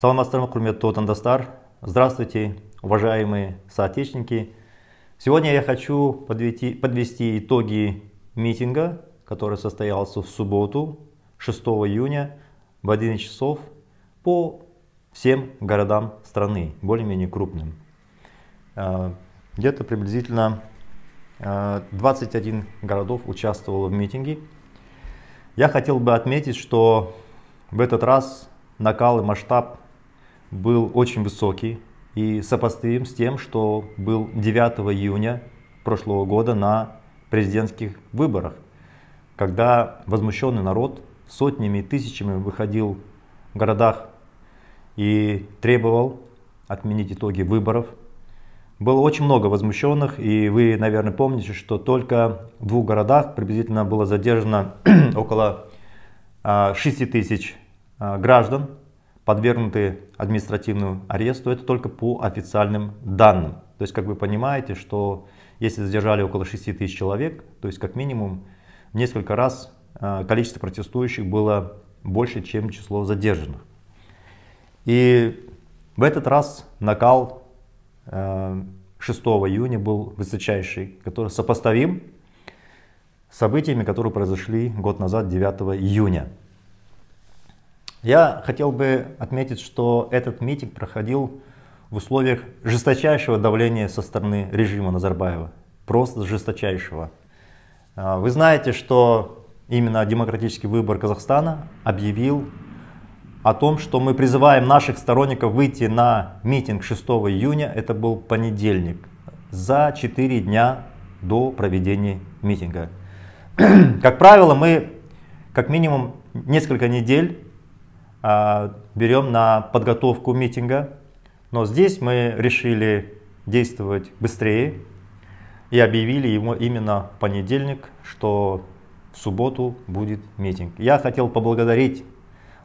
Саламатсыздар ма құрметті отандастар здравствуйте уважаемые соотечественники сегодня я хочу подвести, подвести итоги митинга который состоялся в субботу 6 июня в 11 часов по всем городам страны более-менее крупным а, где-то приблизительно 21 а, городов участвовал в митинге я хотел бы отметить что в этот раз накал и масштаб был очень высокий и сопоставим с тем, что был 9 июня прошлого года на президентских выборах, когда возмущенный народ сотнями и тысячами выходил в городах и требовал отменить итоги выборов. Было очень много возмущенных, и вы, наверное, помните, что только в двух городах приблизительно было задержано около 6 а, тысяч а, граждан подвергнуты административному аресту, это только по официальным данным. То есть, как вы понимаете, что если задержали около 6 тысяч человек, то есть как минимум несколько раз э, количество протестующих было больше, чем число задержанных. И в этот раз накал 6 э, июня был высочайший, который сопоставим с событиями, которые произошли год назад, 9 июня. Я хотел бы отметить, что этот митинг проходил в условиях жесточайшего давления со стороны режима Назарбаева. Просто жесточайшего. А, вы знаете, что именно демократический выбор Казахстана объявил о том, что мы призываем наших сторонников выйти на митинг 6 июня, это был понедельник, за 4 дня до проведения митинга. Как правило, мы как минимум несколько недель а, берем на подготовку митинга, но здесь мы решили действовать быстрее и объявили ему именно понедельник, что в субботу будет митинг. Я хотел поблагодарить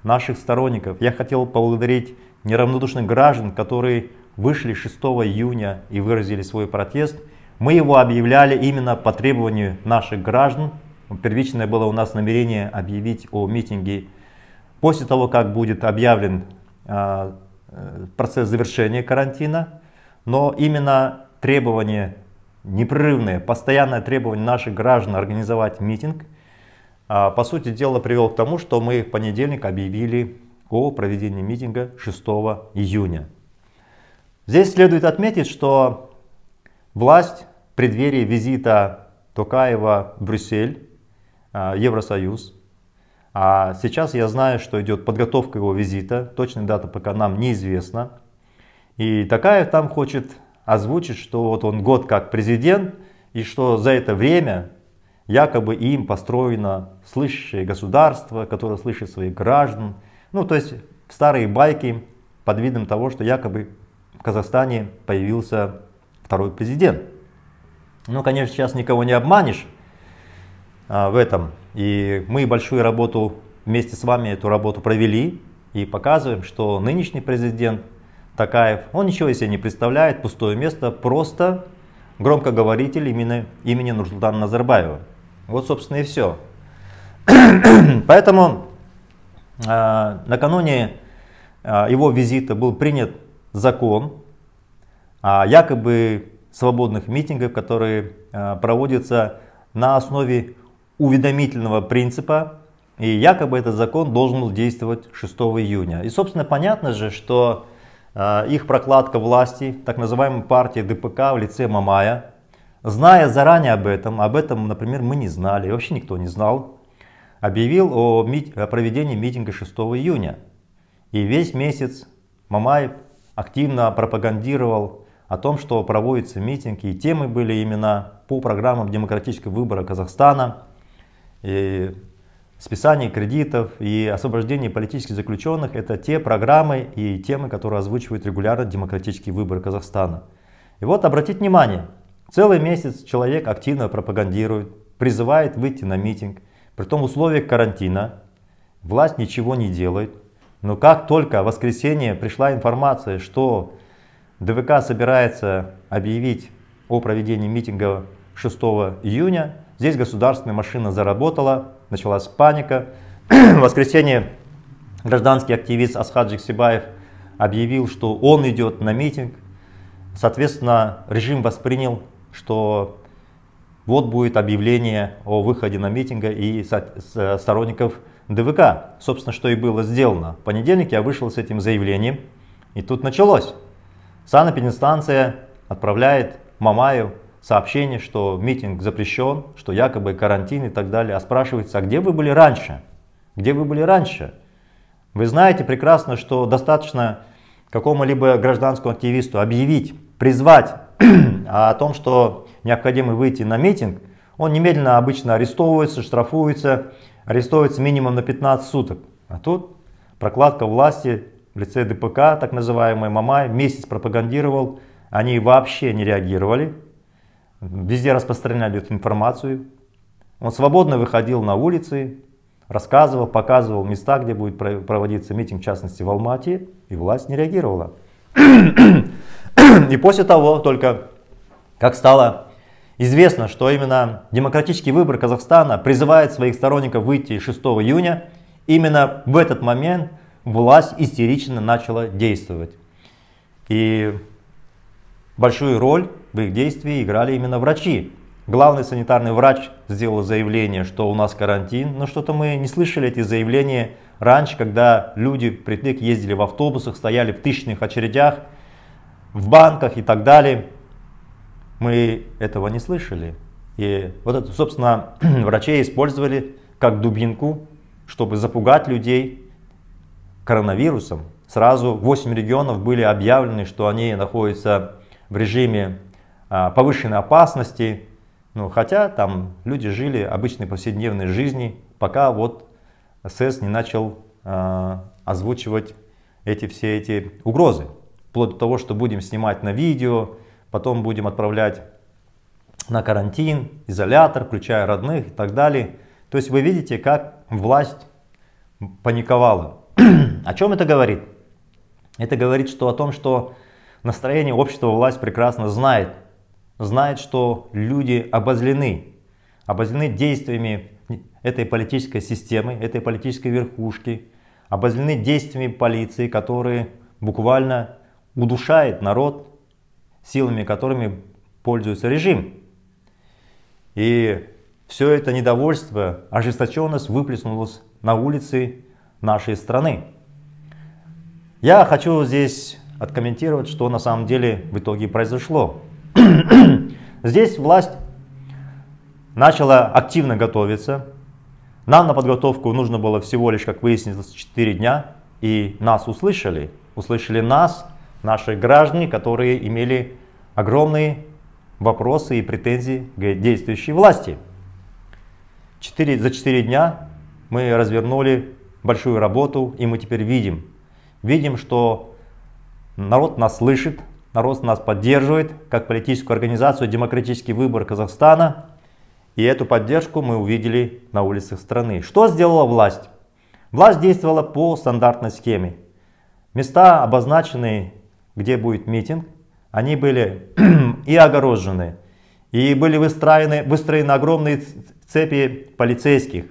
наших сторонников, я хотел поблагодарить неравнодушных граждан, которые вышли 6 июня и выразили свой протест. Мы его объявляли именно по требованию наших граждан. Первичное было у нас намерение объявить о митинге После того, как будет объявлен а, э, процесс завершения карантина, но именно требование непрерывное, постоянное требование наших граждан организовать митинг, а, по сути дела привел к тому, что мы в понедельник объявили о проведении митинга 6 июня. Здесь следует отметить, что власть в преддверии визита Токаева в Брюссель, а, Евросоюз, а сейчас я знаю, что идет подготовка его визита, точная дата пока нам неизвестна. И Такаев там хочет озвучить, что вот он год как президент, и что за это время якобы им построено слышащее государство, которое слышит своих граждан. Ну, то есть старые байки под видом того, что якобы в Казахстане появился второй президент. Ну, конечно, сейчас никого не обманешь, а, в этом. И мы большую работу вместе с вами эту работу провели и показываем, что нынешний президент Такаев, он ничего из себя не представляет, пустое место, просто громкоговоритель именно имени Нурсултана Назарбаева. Вот, собственно, и все. Поэтому э, накануне э, его визита был принят закон о якобы свободных митингов, которые э, проводятся на основе уведомительного принципа, и якобы этот закон должен был действовать 6 июня. И, собственно, понятно же, что э, их прокладка власти, так называемая партия ДПК в лице Мамая, зная заранее об этом, об этом, например, мы не знали, вообще никто не знал, объявил о, мит... о проведении митинга 6 июня. И весь месяц Мамай активно пропагандировал о том, что проводятся митинги, и темы были именно по программам демократического выбора Казахстана – и списание кредитов и освобождение политических заключенных – это те программы и темы, которые озвучивают регулярно демократические выборы Казахстана. И вот обратите внимание, целый месяц человек активно пропагандирует, призывает выйти на митинг, при том условиях карантина, власть ничего не делает. Но как только в воскресенье пришла информация, что ДВК собирается объявить о проведении митинга 6 июня, Здесь государственная машина заработала, началась паника. В воскресенье гражданский активист Асхаджик Сибаев объявил, что он идет на митинг. Соответственно, режим воспринял, что вот будет объявление о выходе на митинга и сторонников ДВК. Собственно, что и было сделано. В понедельник я вышел с этим заявлением, и тут началось. Санэпидстанция отправляет Мамаю сообщение, что митинг запрещен, что якобы карантин и так далее, а спрашивается, а где вы были раньше? Где вы были раньше? Вы знаете прекрасно, что достаточно какому-либо гражданскому активисту объявить, призвать о том, что необходимо выйти на митинг, он немедленно обычно арестовывается, штрафуется, арестовывается минимум на 15 суток. А тут прокладка власти в лице ДПК, так называемый Мамай, месяц пропагандировал, они вообще не реагировали, везде распространяли эту информацию. Он свободно выходил на улицы, рассказывал, показывал места, где будет проводиться митинг, в частности в Алмате, и власть не реагировала. И после того только, как стало известно, что именно демократический выбор Казахстана призывает своих сторонников выйти 6 июня, именно в этот момент власть истерично начала действовать. И Большую роль в их действии играли именно врачи. Главный санитарный врач сделал заявление, что у нас карантин, но что-то мы не слышали эти заявления раньше, когда люди впритык ездили в автобусах, стояли в тысячных очередях, в банках и так далее. Мы этого не слышали. И вот это, собственно, врачей использовали как дубинку, чтобы запугать людей коронавирусом. Сразу 8 регионов были объявлены, что они находятся в режиме а, повышенной опасности, ну, хотя там люди жили обычной повседневной жизни, пока вот СС не начал а, озвучивать эти все эти угрозы. Вплоть до того, что будем снимать на видео, потом будем отправлять на карантин, изолятор, включая родных и так далее. То есть вы видите, как власть паниковала. О чем это говорит? Это говорит что о том, что настроение общества власть прекрасно знает. Знает, что люди обозлены. Обозлены действиями этой политической системы, этой политической верхушки. Обозлены действиями полиции, которые буквально удушает народ, силами которыми пользуется режим. И все это недовольство, ожесточенность выплеснулось на улицы нашей страны. Я хочу здесь откомментировать, что на самом деле в итоге произошло. Здесь власть начала активно готовиться. Нам на подготовку нужно было всего лишь, как выяснилось, 4 дня, и нас услышали. Услышали нас, наши граждане, которые имели огромные вопросы и претензии к действующей власти. 4, за 4 дня мы развернули большую работу, и мы теперь видим, видим, что народ нас слышит, народ нас поддерживает, как политическую организацию «Демократический выбор Казахстана». И эту поддержку мы увидели на улицах страны. Что сделала власть? Власть действовала по стандартной схеме. Места, обозначенные, где будет митинг, они были и огорожены, и были выстроены, выстроены огромные цепи полицейских,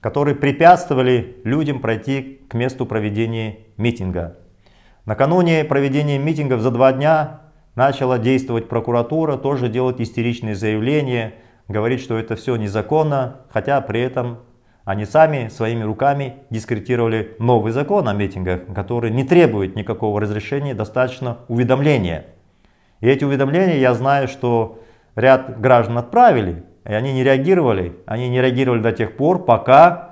которые препятствовали людям пройти к месту проведения митинга. Накануне проведения митингов за два дня начала действовать прокуратура, тоже делать истеричные заявления, говорить, что это все незаконно, хотя при этом они сами своими руками дискретировали новый закон о митингах, который не требует никакого разрешения, достаточно уведомления. И эти уведомления, я знаю, что ряд граждан отправили, и они не реагировали. Они не реагировали до тех пор, пока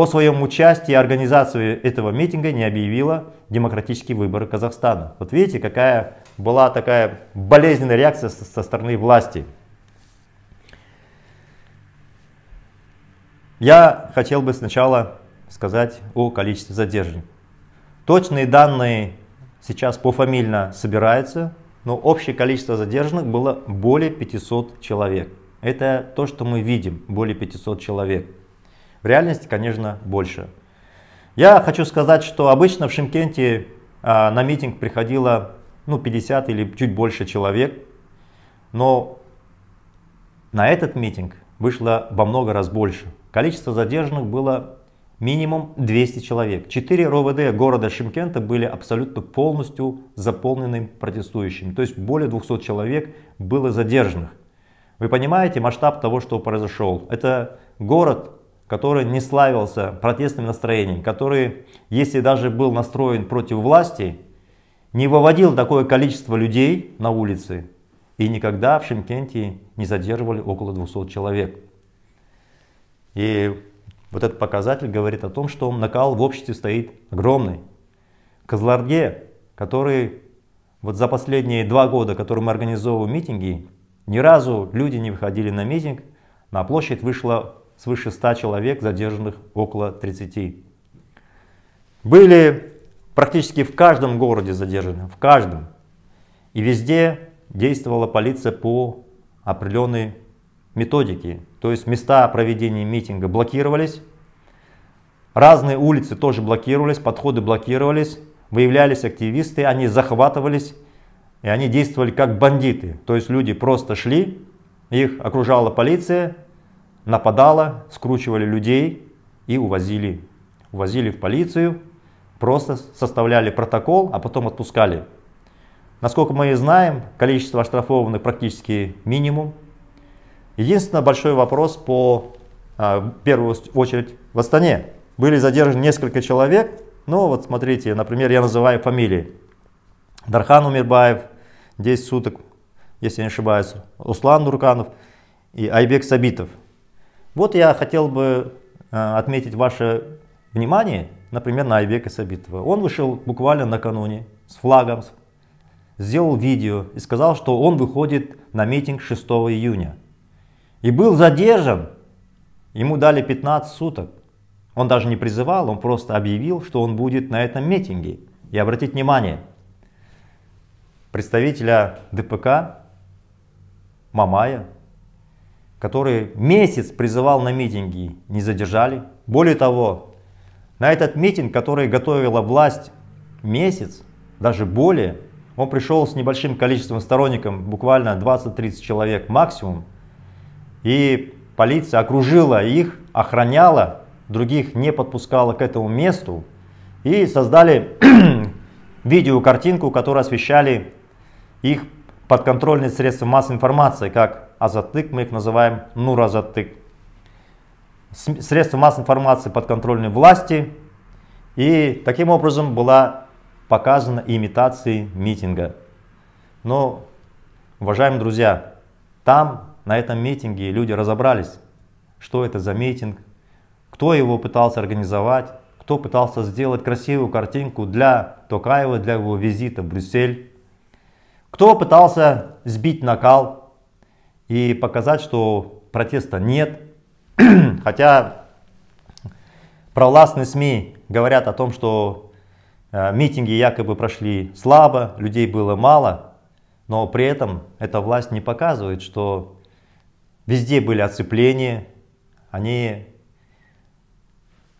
о своем участии и организации этого митинга не объявила демократические выборы Казахстана. Вот видите, какая была такая болезненная реакция со стороны власти. Я хотел бы сначала сказать о количестве задержан. Точные данные сейчас пофамильно собираются, но общее количество задержанных было более 500 человек. Это то, что мы видим, более 500 человек. В реальности, конечно, больше. Я хочу сказать, что обычно в Шимкенте а, на митинг приходило ну, 50 или чуть больше человек, но на этот митинг вышло во много раз больше. Количество задержанных было минимум 200 человек. Четыре РОВД города Шимкента были абсолютно полностью заполнены протестующими. То есть более 200 человек было задержанных. Вы понимаете масштаб того, что произошел? Это город, который не славился протестным настроением, который, если даже был настроен против власти, не выводил такое количество людей на улицы, и никогда в Шимкенте не задерживали около 200 человек. И вот этот показатель говорит о том, что накал в обществе стоит огромный. Казларге, который вот за последние два года, которые мы организовываем митинги, ни разу люди не выходили на митинг, на площадь вышло свыше 100 человек, задержанных около 30. Были практически в каждом городе задержаны, в каждом. И везде действовала полиция по определенной методике. То есть места проведения митинга блокировались, разные улицы тоже блокировались, подходы блокировались, выявлялись активисты, они захватывались, и они действовали как бандиты. То есть люди просто шли, их окружала полиция, нападала, скручивали людей и увозили. Увозили в полицию, просто составляли протокол, а потом отпускали. Насколько мы и знаем, количество оштрафованных практически минимум. Единственный большой вопрос по, а, в первую очередь, в Астане. Были задержаны несколько человек, ну вот смотрите, например, я называю фамилии. Дархан Умирбаев, 10 суток, если не ошибаюсь, Услан Нурканов и Айбек Сабитов. Вот я хотел бы э, отметить ваше внимание, например, на Айбека Сабитова. Он вышел буквально накануне с флагом, сделал видео и сказал, что он выходит на митинг 6 июня. И был задержан, ему дали 15 суток. Он даже не призывал, он просто объявил, что он будет на этом митинге. И обратить внимание, представителя ДПК Мамая который месяц призывал на митинги, не задержали. Более того, на этот митинг, который готовила власть месяц, даже более, он пришел с небольшим количеством сторонников, буквально 20-30 человек максимум. И полиция окружила их, охраняла, других не подпускала к этому месту. И создали видеокартинку, которую освещали их подконтрольные средства массовой информации, как Азатык, мы их называем нуразатык. средства массовой информации подконтрольной власти, и таким образом была показана имитация митинга. Но, уважаемые друзья, там, на этом митинге, люди разобрались, что это за митинг, кто его пытался организовать, кто пытался сделать красивую картинку для Токаева, для его визита в Брюссель. Кто пытался сбить накал и показать, что протеста нет, хотя провластные СМИ говорят о том, что э, митинги якобы прошли слабо, людей было мало, но при этом эта власть не показывает, что везде были оцепления, они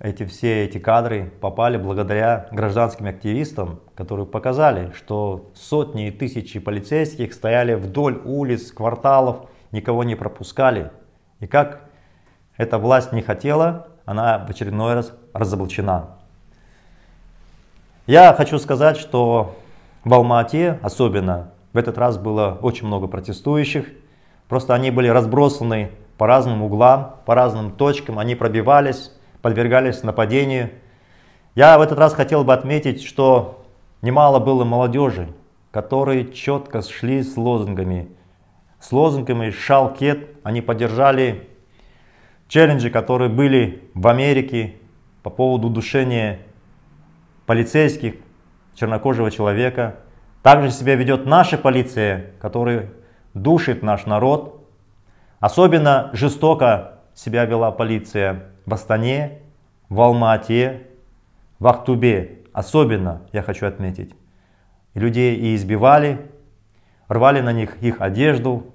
эти все эти кадры попали благодаря гражданским активистам, которые показали, что сотни и тысячи полицейских стояли вдоль улиц, кварталов, никого не пропускали. И как эта власть не хотела, она в очередной раз разоблачена. Я хочу сказать, что в Алма-Ате особенно в этот раз было очень много протестующих. Просто они были разбросаны по разным углам, по разным точкам, они пробивались подвергались нападению. Я в этот раз хотел бы отметить, что немало было молодежи, которые четко шли с лозунгами. С лозунгами «Шалкет» они поддержали челленджи, которые были в Америке по поводу удушения полицейских, чернокожего человека. Также себя ведет наша полиция, которая душит наш народ. Особенно жестоко себя вела полиция в Астане, в Алмате, в Ахтубе. Особенно, я хочу отметить, людей и избивали, рвали на них их одежду.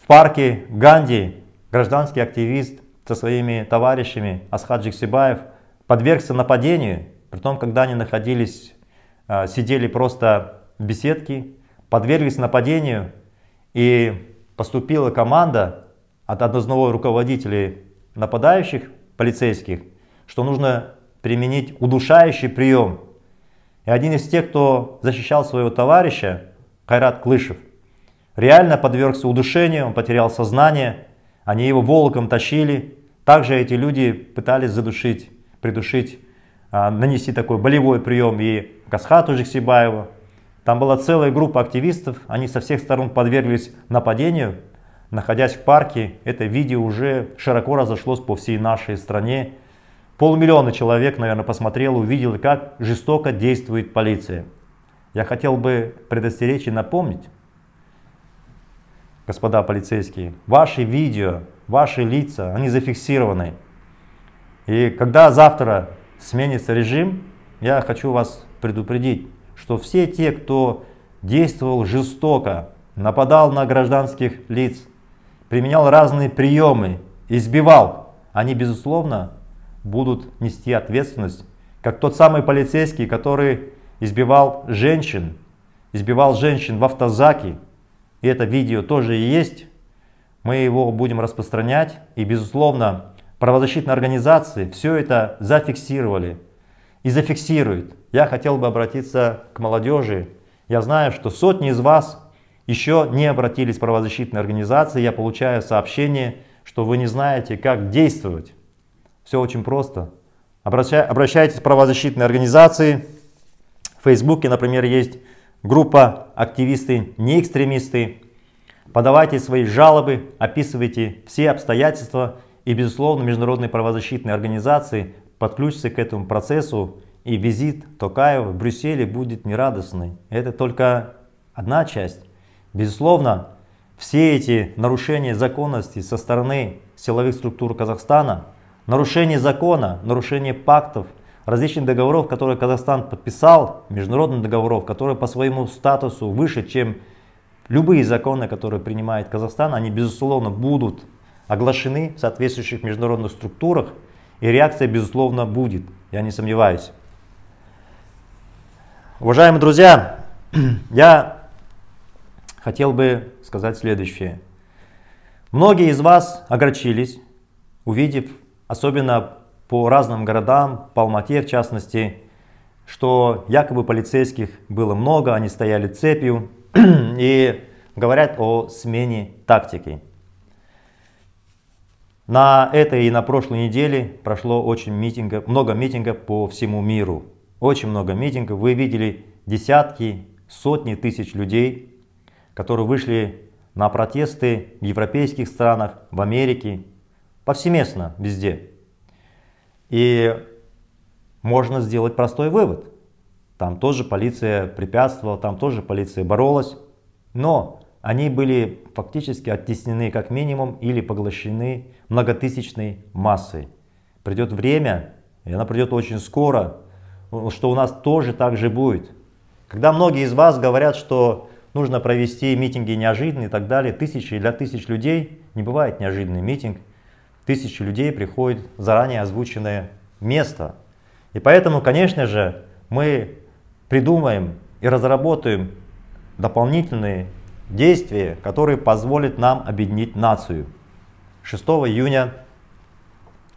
В парке Ганди гражданский активист со своими товарищами Асхаджик Сибаев подвергся нападению, при том, когда они находились, а, сидели просто в беседке, подверглись нападению и поступила команда от одного руководителей нападающих полицейских, что нужно применить удушающий прием. И один из тех, кто защищал своего товарища, Кайрат Клышев, реально подвергся удушению, он потерял сознание, они его волоком тащили. Также эти люди пытались задушить, придушить, а, нанести такой болевой прием и Касхату Жексибаеву. Там была целая группа активистов, они со всех сторон подверглись нападению, находясь в парке, это видео уже широко разошлось по всей нашей стране. Полмиллиона человек, наверное, посмотрел, увидел, как жестоко действует полиция. Я хотел бы предостеречь и напомнить, господа полицейские, ваши видео, ваши лица, они зафиксированы. И когда завтра сменится режим, я хочу вас предупредить, что все те, кто действовал жестоко, нападал на гражданских лиц, применял разные приемы, избивал, они, безусловно, будут нести ответственность, как тот самый полицейский, который избивал женщин, избивал женщин в автозаке, и это видео тоже есть, мы его будем распространять, и, безусловно, правозащитные организации все это зафиксировали и зафиксируют. Я хотел бы обратиться к молодежи. Я знаю, что сотни из вас еще не обратились правозащитные организации, я получаю сообщение, что вы не знаете, как действовать. Все очень просто. Обращайтесь в правозащитные организации. В Фейсбуке, например, есть группа «Активисты, не экстремисты». Подавайте свои жалобы, описывайте все обстоятельства и, безусловно, международные правозащитные организации подключатся к этому процессу и визит Токаева в Брюсселе будет нерадостный. Это только одна часть. Безусловно, все эти нарушения законности со стороны силовых структур Казахстана, нарушение закона, нарушение пактов, различных договоров, которые Казахстан подписал, международных договоров, которые по своему статусу выше, чем любые законы, которые принимает Казахстан, они безусловно будут оглашены в соответствующих международных структурах, и реакция безусловно будет, я не сомневаюсь. Уважаемые друзья, я хотел бы сказать следующее. Многие из вас огорчились, увидев, особенно по разным городам, по Алмате в частности, что якобы полицейских было много, они стояли цепью и говорят о смене тактики. На этой и на прошлой неделе прошло очень митингов, много митингов по всему миру. Очень много митингов. Вы видели десятки, сотни тысяч людей, которые вышли на протесты в европейских странах, в Америке, повсеместно, везде. И можно сделать простой вывод. Там тоже полиция препятствовала, там тоже полиция боролась, но они были фактически оттеснены как минимум или поглощены многотысячной массой. Придет время, и она придет очень скоро, что у нас тоже так же будет. Когда многие из вас говорят, что нужно провести митинги неожиданные и так далее. Тысячи для тысяч людей не бывает неожиданный митинг. Тысячи людей приходят в заранее озвученное место. И поэтому, конечно же, мы придумаем и разработаем дополнительные действия, которые позволят нам объединить нацию. 6 июня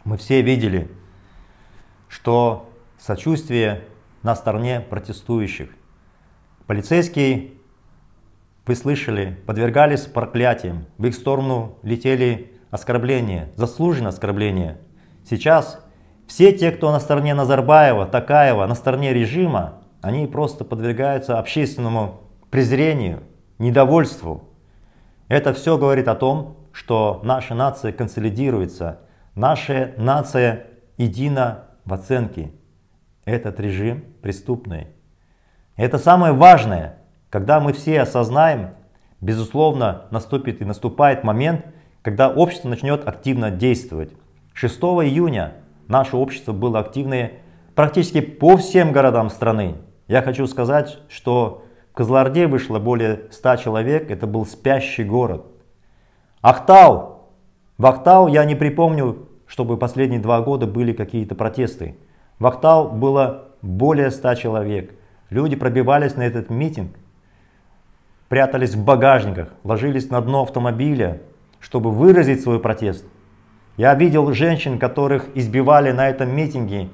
мы все видели, что сочувствие на стороне протестующих. Полицейский вы слышали, подвергались проклятиям, в их сторону летели оскорбления, заслуженные оскорбления. Сейчас все те, кто на стороне Назарбаева, Такаева, на стороне режима, они просто подвергаются общественному презрению, недовольству. Это все говорит о том, что наша нация консолидируется, наша нация едина в оценке. Этот режим преступный. Это самое важное – когда мы все осознаем, безусловно, наступит и наступает момент, когда общество начнет активно действовать. 6 июня наше общество было активное практически по всем городам страны. Я хочу сказать, что в Козларде вышло более 100 человек, это был спящий город. Ахтау! В Ахтау я не припомню, чтобы последние два года были какие-то протесты. В Ахтау было более 100 человек. Люди пробивались на этот митинг, прятались в багажниках, ложились на дно автомобиля, чтобы выразить свой протест. Я видел женщин, которых избивали на этом митинге,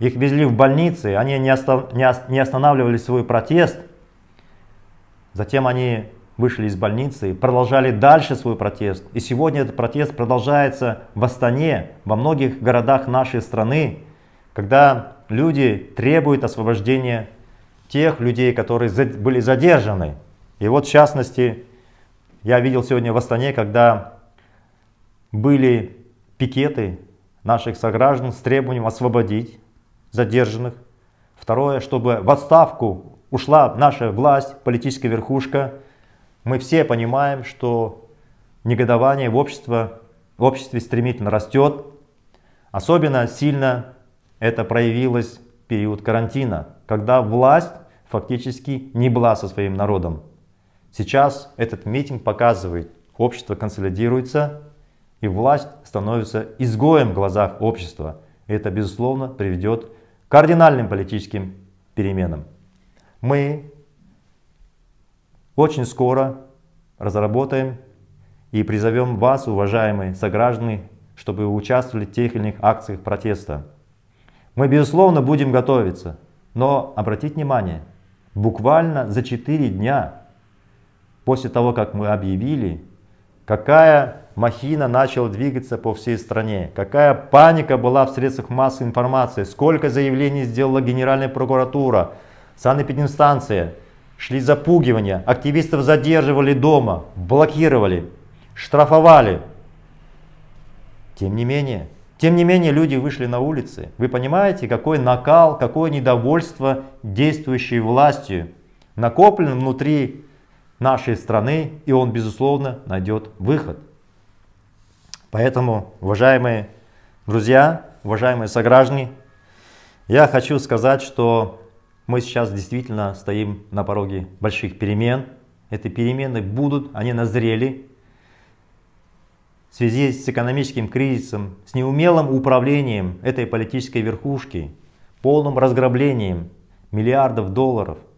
их везли в больницы, они не, остав... не останавливали свой протест. Затем они вышли из больницы и продолжали дальше свой протест. И сегодня этот протест продолжается в Астане, во многих городах нашей страны, когда люди требуют освобождения тех людей, которые были задержаны. И вот в частности, я видел сегодня в Астане, когда были пикеты наших сограждан с требованием освободить задержанных. Второе, чтобы в отставку ушла наша власть, политическая верхушка. Мы все понимаем, что негодование в, обществе, в обществе стремительно растет. Особенно сильно это проявилось в период карантина, когда власть фактически не была со своим народом. Сейчас этот митинг показывает, общество консолидируется, и власть становится изгоем в глазах общества. И это, безусловно, приведет к кардинальным политическим переменам. Мы очень скоро разработаем и призовем вас, уважаемые сограждане, чтобы вы участвовали в тех или иных акциях протеста. Мы, безусловно, будем готовиться, но обратите внимание, буквально за 4 дня после того, как мы объявили, какая махина начала двигаться по всей стране, какая паника была в средствах массовой информации, сколько заявлений сделала Генеральная прокуратура, санэпидемстанция, шли запугивания, активистов задерживали дома, блокировали, штрафовали. Тем не менее, тем не менее люди вышли на улицы. Вы понимаете, какой накал, какое недовольство действующей властью накоплен внутри нашей страны, и он, безусловно, найдет выход. Поэтому, уважаемые друзья, уважаемые сограждане, я хочу сказать, что мы сейчас действительно стоим на пороге больших перемен. Эти перемены будут, они назрели. В связи с экономическим кризисом, с неумелым управлением этой политической верхушки, полным разграблением миллиардов долларов –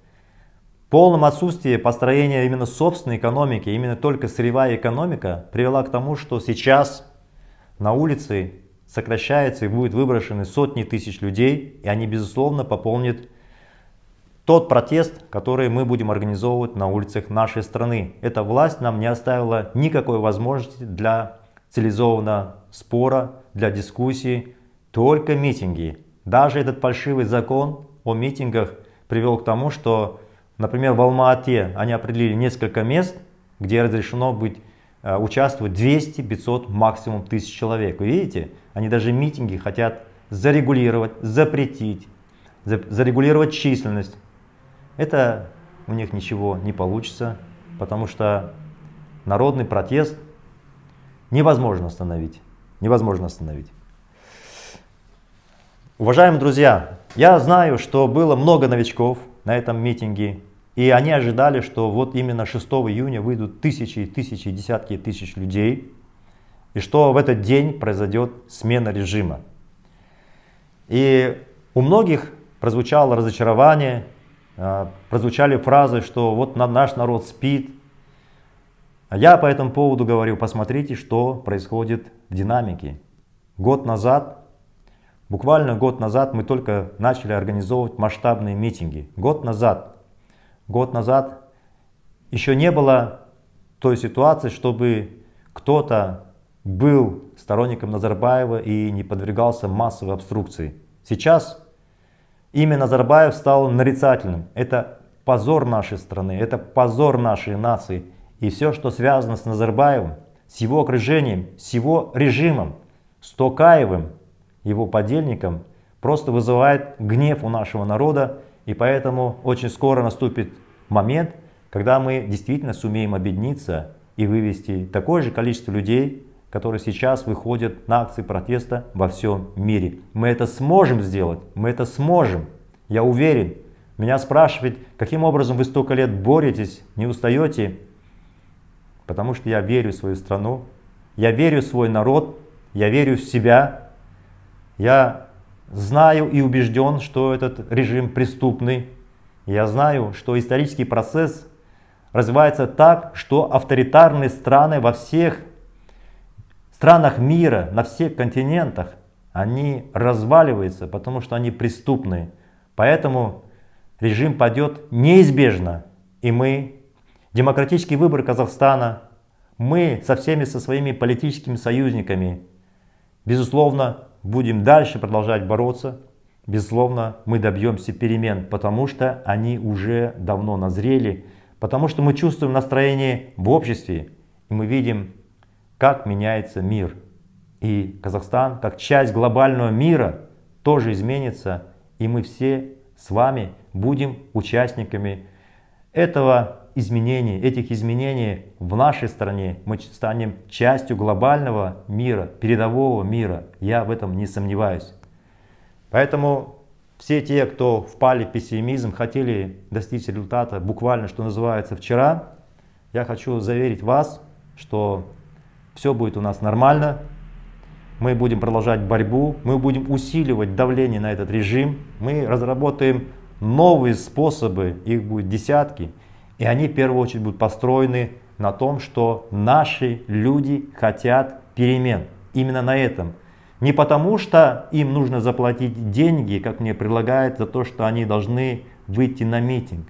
полном отсутствии построения именно собственной экономики, именно только сырьевая экономика привела к тому, что сейчас на улице сокращается и будет выброшены сотни тысяч людей, и они, безусловно, пополнят тот протест, который мы будем организовывать на улицах нашей страны. Эта власть нам не оставила никакой возможности для цивилизованного спора, для дискуссии, только митинги. Даже этот фальшивый закон о митингах привел к тому, что Например, в Алма-Ате они определили несколько мест, где разрешено быть, э, участвовать 200, 500, максимум 1000 человек. Вы видите, они даже митинги хотят зарегулировать, запретить, зарегулировать численность. Это у них ничего не получится, потому что народный протест невозможно остановить. Невозможно остановить. Уважаемые друзья, я знаю, что было много новичков, на этом митинге. И они ожидали, что вот именно 6 июня выйдут тысячи и тысячи, десятки тысяч людей, и что в этот день произойдет смена режима. И у многих прозвучало разочарование, а, прозвучали фразы, что вот наш народ спит. А я по этому поводу говорю, посмотрите, что происходит в динамике. Год назад Буквально год назад мы только начали организовывать масштабные митинги. Год назад. Год назад еще не было той ситуации, чтобы кто-то был сторонником Назарбаева и не подвергался массовой обструкции. Сейчас имя Назарбаев стало нарицательным. Это позор нашей страны, это позор нашей нации. И все, что связано с Назарбаевым, с его окружением, с его режимом, с Токаевым – его подельником просто вызывает гнев у нашего народа, и поэтому очень скоро наступит момент, когда мы действительно сумеем объединиться и вывести такое же количество людей, которые сейчас выходят на акции протеста во всем мире. Мы это сможем сделать, мы это сможем, я уверен. Меня спрашивают, каким образом вы столько лет боретесь, не устаете, потому что я верю в свою страну, я верю в свой народ, я верю в себя, я знаю и убежден, что этот режим преступный. Я знаю, что исторический процесс развивается так, что авторитарные страны во всех странах мира, на всех континентах, они разваливаются, потому что они преступны. Поэтому режим падет неизбежно. И мы, демократический выбор Казахстана, мы со всеми со своими политическими союзниками, безусловно, будем дальше продолжать бороться. Безусловно, мы добьемся перемен, потому что они уже давно назрели, потому что мы чувствуем настроение в обществе, и мы видим, как меняется мир. И Казахстан, как часть глобального мира, тоже изменится, и мы все с вами будем участниками этого изменений, этих изменений в нашей стране мы станем частью глобального мира, передового мира. Я в этом не сомневаюсь. Поэтому все те, кто впали в пессимизм, хотели достичь результата буквально, что называется, вчера, я хочу заверить вас, что все будет у нас нормально, мы будем продолжать борьбу, мы будем усиливать давление на этот режим, мы разработаем новые способы, их будет десятки, и они в первую очередь будут построены на том, что наши люди хотят перемен. Именно на этом. Не потому, что им нужно заплатить деньги, как мне предлагают, за то, что они должны выйти на митинг.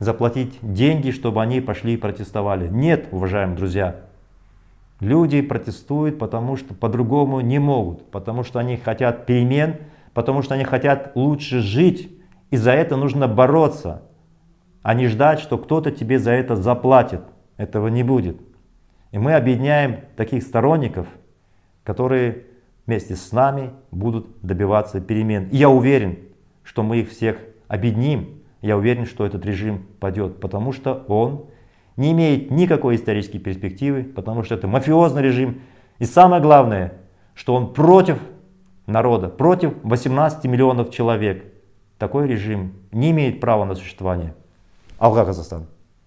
Заплатить деньги, чтобы они пошли и протестовали. Нет, уважаемые друзья. Люди протестуют, потому что по-другому не могут. Потому что они хотят перемен, потому что они хотят лучше жить. И за это нужно бороться а не ждать, что кто-то тебе за это заплатит. Этого не будет. И мы объединяем таких сторонников, которые вместе с нами будут добиваться перемен. И я уверен, что мы их всех объединим. Я уверен, что этот режим падет, потому что он не имеет никакой исторической перспективы, потому что это мафиозный режим. И самое главное, что он против народа, против 18 миллионов человек. Такой режим не имеет права на существование. алға қазақстан